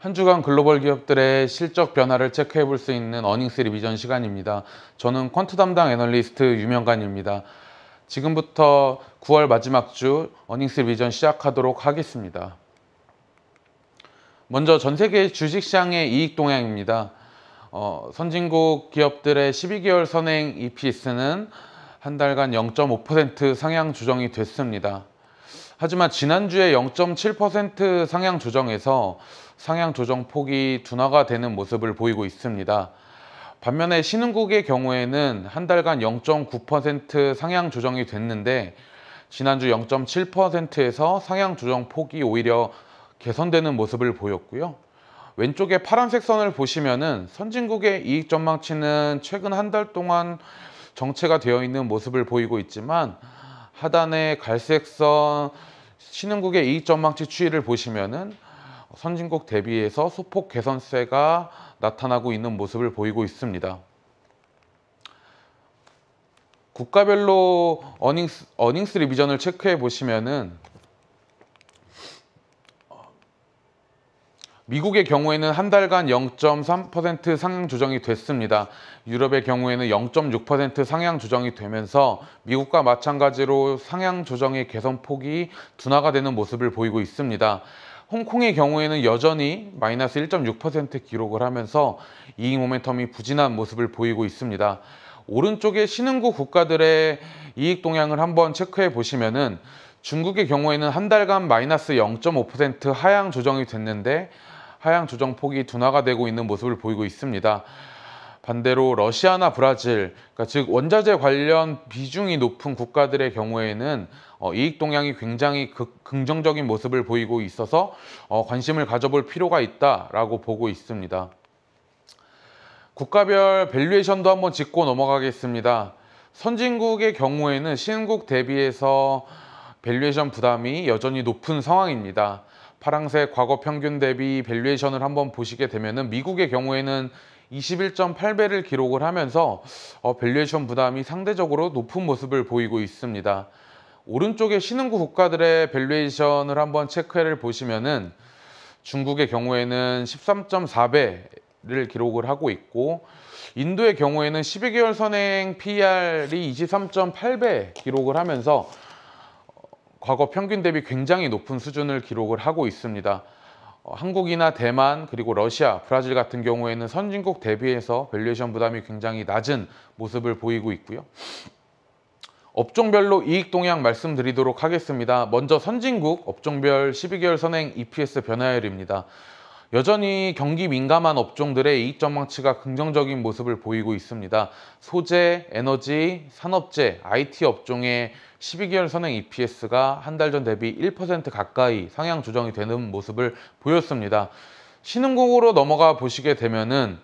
한 주간 글로벌 기업들의 실적 변화를 체크해 볼 수 있는 어닝스 리비전 시간입니다. 저는 퀀트 담당 애널리스트 유명관입니다. 지금부터 9월 마지막 주 어닝스 리비전 시작하도록 하겠습니다. 먼저 전 세계 주식시장의 이익 동향입니다. 어, 선진국 기업들의 12개월 선행 EPS는 한 달간 0.5% 상향 조정이 됐습니다. 하지만 지난주에 0.7% 상향 조정에서 상향 조정 폭이 둔화가 되는 모습을 보이고 있습니다. 반면에 신흥국의 경우에는 한 달간 0.9% 상향 조정이 됐는데 지난주 0.7%에서 상향 조정 폭이 오히려 개선되는 모습을 보였고요. 왼쪽에 파란색 선을 보시면은 선진국의 이익 전망치는 최근 한 달 동안 정체가 되어 있는 모습을 보이고 있지만 하단의 갈색 선 신흥국의 이익 전망치 추이를 보시면은 선진국 대비해서 소폭 개선세가 나타나고 있는 모습을 보이고 있습니다. 국가별로 어닝스, 어닝스 리비전을 체크해 보시면은 미국의 경우에는 한 달간 0.3% 상향 조정이 됐습니다. 유럽의 경우에는 0.6% 상향 조정이 되면서 미국과 마찬가지로 상향 조정의 개선 폭이 둔화가 되는 모습을 보이고 있습니다. 홍콩의 경우에는 여전히 마이너스 1.6% 기록을 하면서 이익 모멘텀이 부진한 모습을 보이고 있습니다. 오른쪽에 신흥국 국가들의 이익 동향을 한번 체크해 보시면은 중국의 경우에는 한 달간 마이너스 0.5% 하향 조정이 됐는데 하향 조정 폭이 둔화가 되고 있는 모습을 보이고 있습니다. 반대로 러시아나 브라질, 그러니까 즉 원자재 관련 비중이 높은 국가들의 경우에는 어, 이익 동향이 굉장히 극, 긍정적인 모습을 보이고 있어서 어, 관심을 가져볼 필요가 있다라고 보고 있습니다. 국가별 밸류에이션도 한번 짚고 넘어가겠습니다. 선진국의 경우에는 신국 대비해서 밸류에이션 부담이 여전히 높은 상황입니다. 파랑색 과거 평균 대비 밸류에이션을 한번 보시게 되면 미국의 경우에는 21.8배를 기록을 하면서 어, 밸류에이션 부담이 상대적으로 높은 모습을 보이고 있습니다. 오른쪽에 신흥국 국가들의 밸류에이션을 한번 체크를 보시면은 중국의 경우에는 13.4배를 기록을 하고 있고 인도의 경우에는 12개월 선행 PR이 23.8배 기록을 하면서 어, 과거 평균 대비 굉장히 높은 수준을 기록을 하고 있습니다. 어, 한국이나 대만 그리고 러시아, 브라질 같은 경우에는 선진국 대비해서 밸류에이션 부담이 굉장히 낮은 모습을 보이고 있고요. 업종별로 이익 동향 말씀드리도록 하겠습니다. 먼저 선진국 업종별 12개월 선행 EPS 변화율입니다. 여전히 경기 민감한 업종들의 이익 전망치가 긍정적인 모습을 보이고 있습니다. 소재, 에너지, 산업재, IT 업종의 12개월 선행 EPS가 한 달 전 대비 1% 가까이 상향 조정이 되는 모습을 보였습니다. 신흥국으로 넘어가 보시게 되면은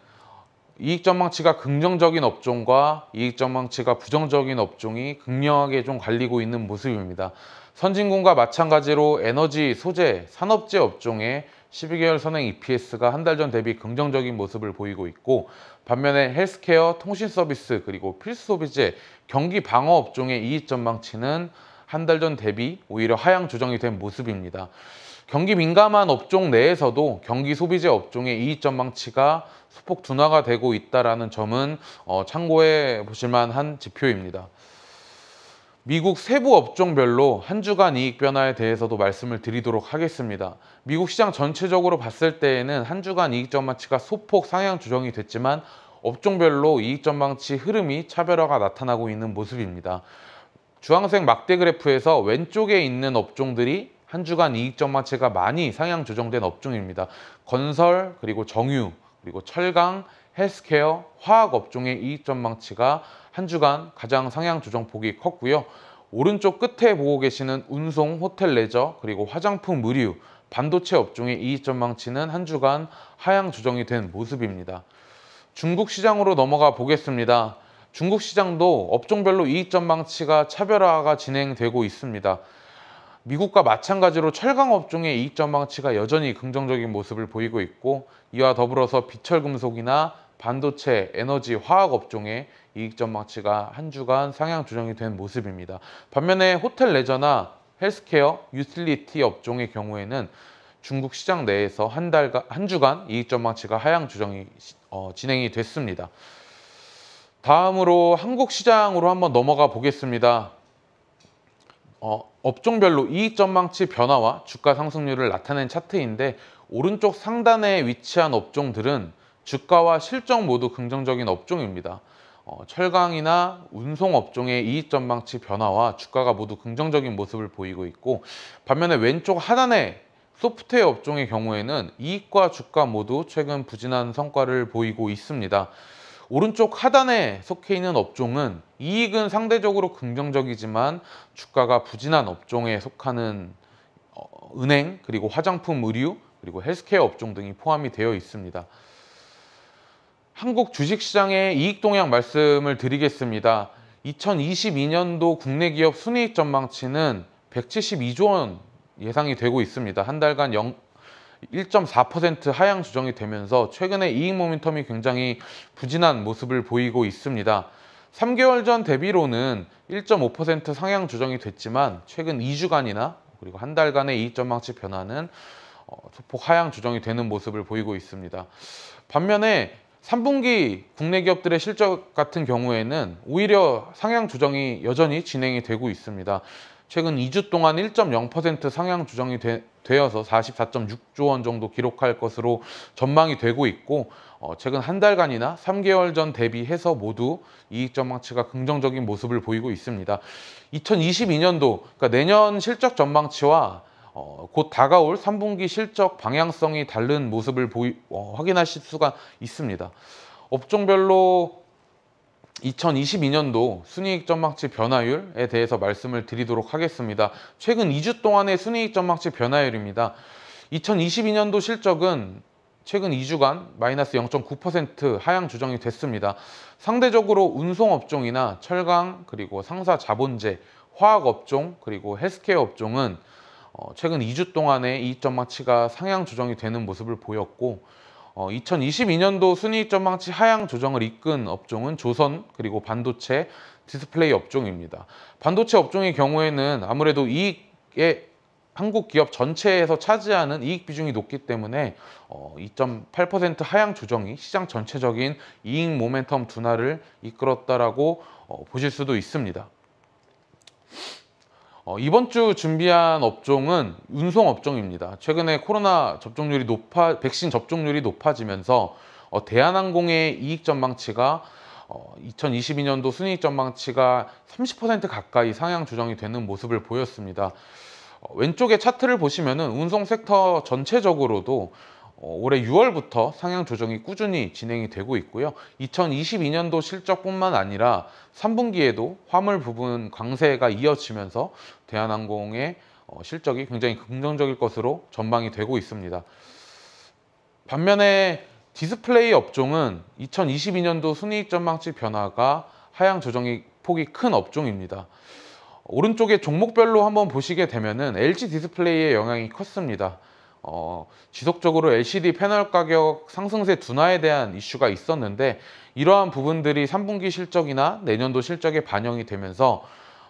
이익 전망치가 긍정적인 업종과 이익 전망치가 부정적인 업종이 극명하게 좀 갈리고 있는 모습입니다. 선진군과 마찬가지로 에너지, 소재, 산업재 업종의 12개월 선행 EPS가 한 달 전 대비 긍정적인 모습을 보이고 있고 반면에 헬스케어, 통신 서비스 그리고 필수 소비재, 경기 방어 업종의 이익 전망치는 한 달 전 대비 오히려 하향 조정이 된 모습입니다. 경기 민감한 업종 내에서도 경기 소비재 업종의 이익 전망치가 소폭 둔화가 되고 있다는 점은 어, 참고해 보실 만한 지표입니다. 미국 세부 업종별로 한 주간 이익 변화에 대해서도 말씀을 드리도록 하겠습니다. 미국 시장 전체적으로 봤을 때에는 한 주간 이익 전망치가 소폭 상향 조정이 됐지만 업종별로 이익 전망치 흐름이 차별화가 나타나고 있는 모습입니다. 주황색 막대 그래프에서 왼쪽에 있는 업종들이 한 주간 이익 전망치가 많이 상향 조정된 업종입니다. 건설, 그리고 정유, 그리고 철강, 헬스케어, 화학 업종의 이익 전망치가 한 주간 가장 상향 조정폭이 컸고요. 오른쪽 끝에 보고 계시는 운송, 호텔 레저, 그리고 화장품 의류, 반도체 업종의 이익 전망치는 한 주간 하향 조정이 된 모습입니다. 중국 시장으로 넘어가 보겠습니다. 중국 시장도 업종별로 이익 전망치가 차별화가 진행되고 있습니다. 미국과 마찬가지로 철강 업종의 이익 전망치가 여전히 긍정적인 모습을 보이고 있고 이와 더불어서 비철금속이나 반도체, 에너지, 화학 업종의 이익 전망치가 한 주간 상향 조정이 된 모습입니다. 반면에 호텔 레저나 헬스케어, 유틸리티 업종의 경우에는 중국 시장 내에서 한 달간 한 주간 이익 전망치가 하향 조정이 어, 진행이 됐습니다. 다음으로 한국 시장으로 한번 넘어가 보겠습니다. 어, 업종별로 이익 전망치 변화와 주가 상승률을 나타낸 차트인데 오른쪽 상단에 위치한 업종들은 주가와 실적 모두 긍정적인 업종입니다. 어, 철강이나 운송 업종의 이익 전망치 변화와 주가가 모두 긍정적인 모습을 보이고 있고 반면에 왼쪽 하단에 소프트웨어 업종의 경우에는 이익과 주가 모두 최근 부진한 성과를 보이고 있습니다. 오른쪽 하단에 속해 있는 업종은 이익은 상대적으로 긍정적이지만 주가가 부진한 업종에 속하는 어, 은행 그리고 화장품 의류 그리고 헬스케어 업종 등이 포함이 되어 있습니다. 한국 주식시장의 이익 동향 말씀을 드리겠습니다. 2022년도 국내 기업 순이익 전망치는 172조 원 예상이 되고 있습니다. 한 달간 0, 1.4% 하향 조정이 되면서 최근에 이익 모멘텀이 굉장히 부진한 모습을 보이고 있습니다. 3개월 전 대비로는 1.5% 상향 조정이 됐지만 최근 2주간이나 그리고 한 달간의 이익 전망치 변화는 어, 소폭 하향 조정이 되는 모습을 보이고 있습니다. 반면에 3분기 국내 기업들의 실적 같은 경우에는 오히려 상향 조정이 여전히 진행이 되고 있습니다. 최근 2주 동안 1.0% 상향 조정이 되, 어서 44.6조 원 정도 기록할 것으로 전망이 되고 있고 어, 최근 한 달간이나 3개월 전 대비해서 모두 이익 전망치가 긍정적인 모습을 보이고 있습니다. 2022년도 그러니까 내년 실적 전망치와 어, 곧 다가올 3분기 실적 방향성이 다른 모습을 보이, 어, 확인하실 수가 있습니다. 업종별로 2022년도 순이익 전망치 변화율에 대해서 말씀을 드리도록 하겠습니다. 최근 2주 동안의 순이익 전망치 변화율입니다. 2022년도 실적은 최근 2주간 마이너스 0.9% 하향 조정이 됐습니다. 상대적으로 운송업종이나 철강, 그리고 상사 자본재, 화학업종, 그리고 헬스케어 업종은 어, 최근 2주 동안에 이익 전망치가 상향 조정이 되는 모습을 보였고 어, 2022년도 순이익 전망치 하향 조정을 이끈 업종은 조선 그리고 반도체 디스플레이 업종입니다. 반도체 업종의 경우에는 아무래도 이익의 한국 기업 전체에서 차지하는 이익 비중이 높기 때문에 어, 2.8% 하향 조정이 시장 전체적인 이익 모멘텀 둔화를 이끌었다라고 어, 보실 수도 있습니다. 어, 이번 주 준비한 업종은 운송 업종입니다. 최근에 코로나 접종률이 높아 백신 접종률이 높아지면서 어, 대한항공의 이익 전망치가 어, 2022년도 순이익 전망치가 30% 가까이 상향 조정이 되는 모습을 보였습니다. 어, 왼쪽에 차트를 보시면은 운송 섹터 전체적으로도 어, 올해 6월부터 상향 조정이 꾸준히 진행이 되고 있고요. 2022년도 실적뿐만 아니라 3분기에도 화물 부분 강세가 이어지면서 대한항공의 어, 실적이 굉장히 긍정적일 것으로 전망이 되고 있습니다. 반면에 디스플레이 업종은 2022년도 순이익 전망치 변화가 하향 조정이 폭이 큰 업종입니다. 오른쪽에 종목별로 한번 보시게 되면 LG 디스플레이의 영향이 컸습니다. 어, 지속적으로 LCD 패널 가격 상승세 둔화에 대한 이슈가 있었는데 이러한 부분들이 3분기 실적이나 내년도 실적에 반영이 되면서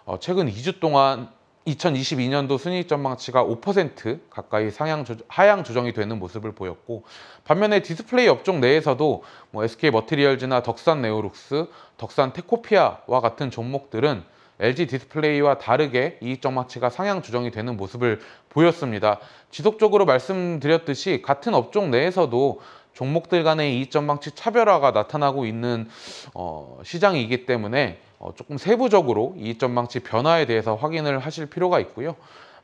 어, 최근 2주 동안 2022년도 순이익 전망치가 5% 가까이 상향 조, 하향 조정이 되는 모습을 보였고 반면에 디스플레이 업종 내에서도 뭐 SK 머티리얼즈나 덕산 네오룩스, 덕산 테코피아와 같은 종목들은 LG 디스플레이와 다르게 이익적 마치가 상향 조정이 되는 모습을 보였습니다. 지속적으로 말씀드렸듯이 같은 업종 내에서도 종목들 간의 이점 전망치 차별화가 나타나고 있는 어, 시장이기 때문에 어, 조금 세부적으로 이점 전망치 변화에 대해서 확인을 하실 필요가 있고요.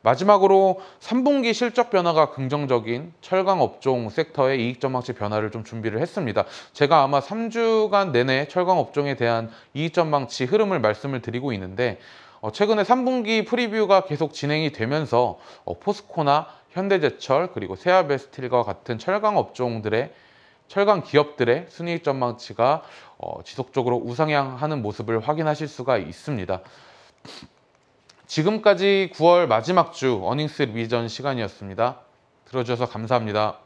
마지막으로 3분기 실적 변화가 긍정적인 철강 업종 섹터의 이익 전망치 변화를 좀 준비를 했습니다. 제가 아마 3주간 내내 철강 업종에 대한 이익 전망치 흐름을 말씀을 드리고 있는데 어, 최근에 3분기 프리뷰가 계속 진행이 되면서 어, 포스코나 현대제철 그리고 세아베스틸과 같은 철강 업종들의 철강 기업들의 순이익 전망치가 어, 지속적으로 우상향하는 모습을 확인하실 수가 있습니다. 지금까지 9월 마지막 주 어닝스 리전 시간이었습니다. 들어주셔서 감사합니다.